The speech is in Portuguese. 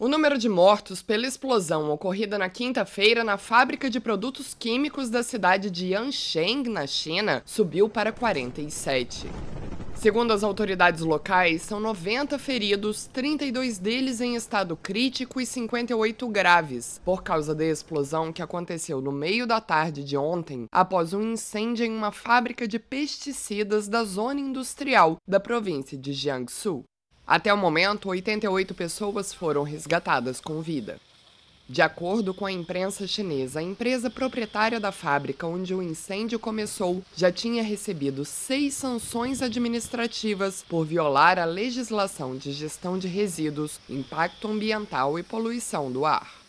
O número de mortos pela explosão ocorrida na quinta-feira na fábrica de produtos químicos da cidade de Yancheng, na China, subiu para 47. Segundo as autoridades locais, são 90 feridos, 32 deles em estado crítico e 58 graves, por causa da explosão que aconteceu no meio da tarde de ontem, após um incêndio em uma fábrica de pesticidas da zona industrial da província de Jiangsu. Até o momento, 88 pessoas foram resgatadas com vida. De acordo com a imprensa chinesa, a empresa proprietária da fábrica onde o incêndio começou já tinha recebido seis sanções administrativas por violar a legislação de gestão de resíduos, impacto ambiental e poluição do ar.